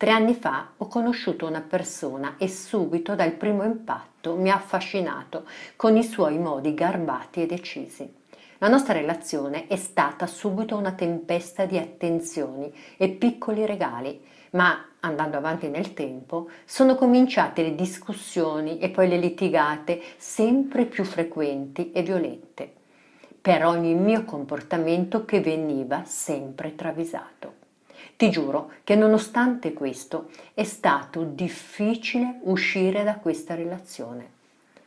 Tre anni fa ho conosciuto una persona e subito dal primo impatto mi ha affascinato con i suoi modi garbati e decisi. La nostra relazione è stata subito una tempesta di attenzioni e piccoli regali, ma andando avanti nel tempo sono cominciate le discussioni e poi le litigate sempre più frequenti e violente per ogni mio comportamento che veniva sempre travisato. Ti giuro che nonostante questo è stato difficile uscire da questa relazione.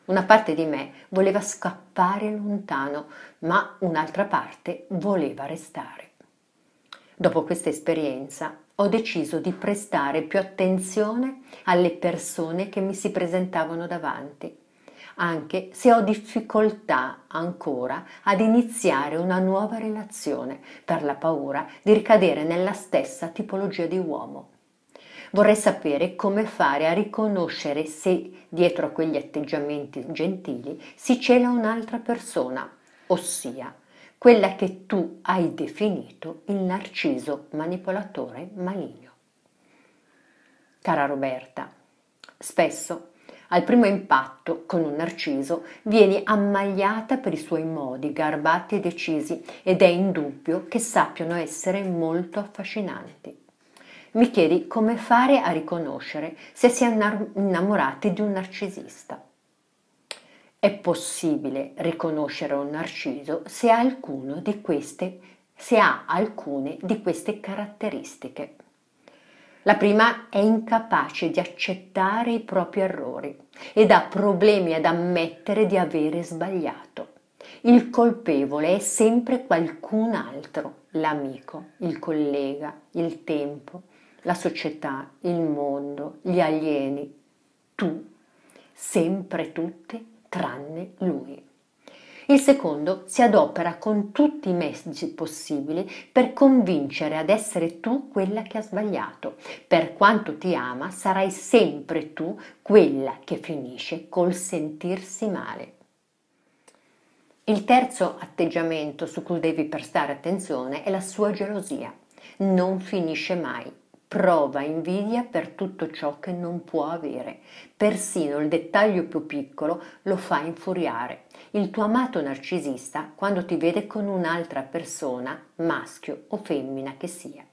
Una parte di me voleva scappare lontano, ma un'altra parte voleva restare. Dopo questa esperienza ho deciso di prestare più attenzione alle persone che mi si presentavano davanti anche se ho difficoltà ancora ad iniziare una nuova relazione per la paura di ricadere nella stessa tipologia di uomo. Vorrei sapere come fare a riconoscere se dietro a quegli atteggiamenti gentili si cela un'altra persona, ossia quella che tu hai definito il narciso manipolatore maligno. Cara Roberta, spesso al primo impatto con un narciso vieni ammagliata per i suoi modi garbati e decisi ed è indubbio che sappiano essere molto affascinanti. Mi chiedi come fare a riconoscere se si è innamorati di un narcisista. È possibile riconoscere un narciso se ha, di queste, se ha alcune di queste caratteristiche. La prima è incapace di accettare i propri errori ed ha problemi ad ammettere di avere sbagliato. Il colpevole è sempre qualcun altro, l'amico, il collega, il tempo, la società, il mondo, gli alieni, tu, sempre tutte tranne lui. Il secondo si adopera con tutti i mezzi possibili per convincere ad essere tu quella che ha sbagliato. Per quanto ti ama, sarai sempre tu quella che finisce col sentirsi male. Il terzo atteggiamento su cui devi prestare attenzione è la sua gelosia. Non finisce mai. Prova invidia per tutto ciò che non può avere. Persino il dettaglio più piccolo lo fa infuriare. Il tuo amato narcisista quando ti vede con un'altra persona, maschio o femmina che sia.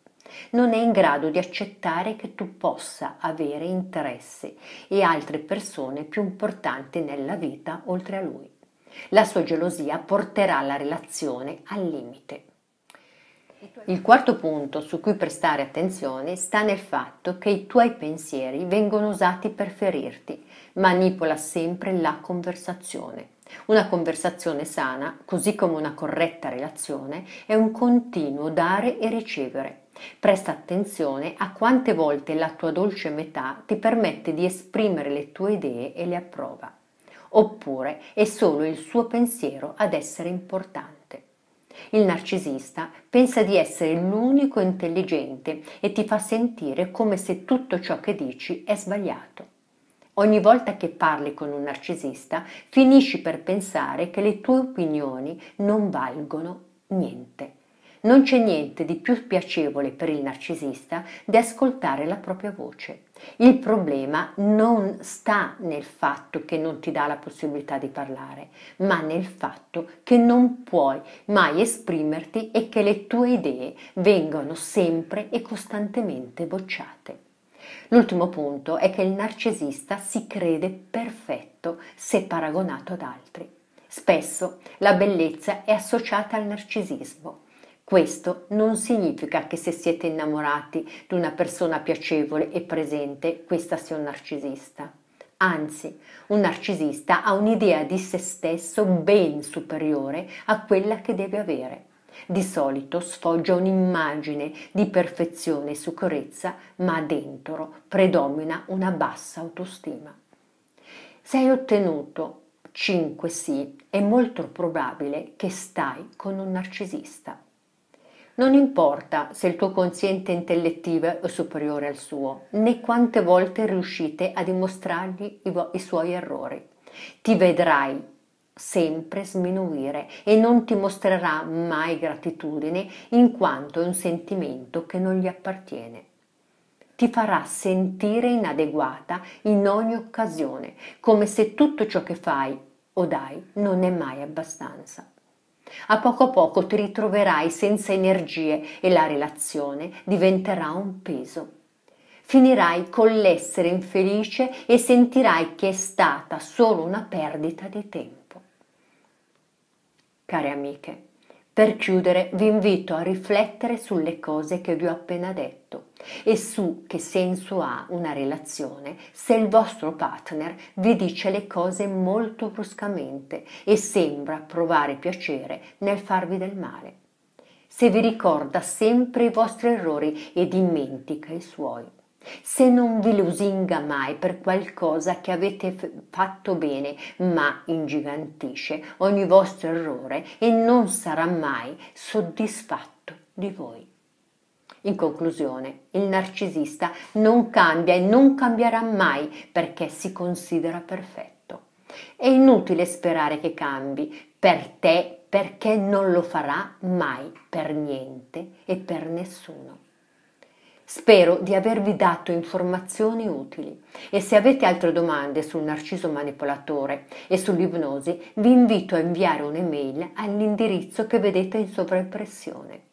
Non è in grado di accettare che tu possa avere interesse e altre persone più importanti nella vita oltre a lui. La sua gelosia porterà la relazione al limite. Il quarto punto su cui prestare attenzione sta nel fatto che i tuoi pensieri vengono usati per ferirti. Manipola sempre la conversazione. Una conversazione sana, così come una corretta relazione, è un continuo dare e ricevere. Presta attenzione a quante volte la tua dolce metà ti permette di esprimere le tue idee e le approva. Oppure è solo il suo pensiero ad essere importante. Il narcisista pensa di essere l'unico intelligente e ti fa sentire come se tutto ciò che dici è sbagliato. Ogni volta che parli con un narcisista finisci per pensare che le tue opinioni non valgono niente. Non c'è niente di più spiacevole per il narcisista di ascoltare la propria voce. Il problema non sta nel fatto che non ti dà la possibilità di parlare, ma nel fatto che non puoi mai esprimerti e che le tue idee vengono sempre e costantemente bocciate. L'ultimo punto è che il narcisista si crede perfetto se paragonato ad altri. Spesso la bellezza è associata al narcisismo. Questo non significa che se siete innamorati di una persona piacevole e presente, questa sia un narcisista. Anzi, un narcisista ha un'idea di se stesso ben superiore a quella che deve avere di solito sfoggia un'immagine di perfezione e sicurezza, ma dentro predomina una bassa autostima. Se hai ottenuto 5 sì, è molto probabile che stai con un narcisista. Non importa se il tuo quoziente intellettivo è superiore al suo, né quante volte riuscite a dimostrargli i, vo- i suoi errori. Ti vedrai sempre sminuire e non ti mostrerà mai gratitudine in quanto è un sentimento che non gli appartiene. Ti farà sentire inadeguata in ogni occasione, come se tutto ciò che fai o dai non è mai abbastanza. A poco a poco ti ritroverai senza energie e la relazione diventerà un peso finirai con l'essere infelice e sentirai che è stata solo una perdita di tempo. Care amiche, per chiudere vi invito a riflettere sulle cose che vi ho appena detto e su che senso ha una relazione se il vostro partner vi dice le cose molto bruscamente e sembra provare piacere nel farvi del male. Se vi ricorda sempre i vostri errori e dimentica i suoi se non vi lusinga mai per qualcosa che avete f- fatto bene, ma ingigantisce ogni vostro errore e non sarà mai soddisfatto di voi. In conclusione, il narcisista non cambia e non cambierà mai perché si considera perfetto. È inutile sperare che cambi per te perché non lo farà mai per niente e per nessuno. Spero di avervi dato informazioni utili e se avete altre domande sul narciso manipolatore e sull'ipnosi vi invito a inviare un'email all'indirizzo che vedete in sovraimpressione.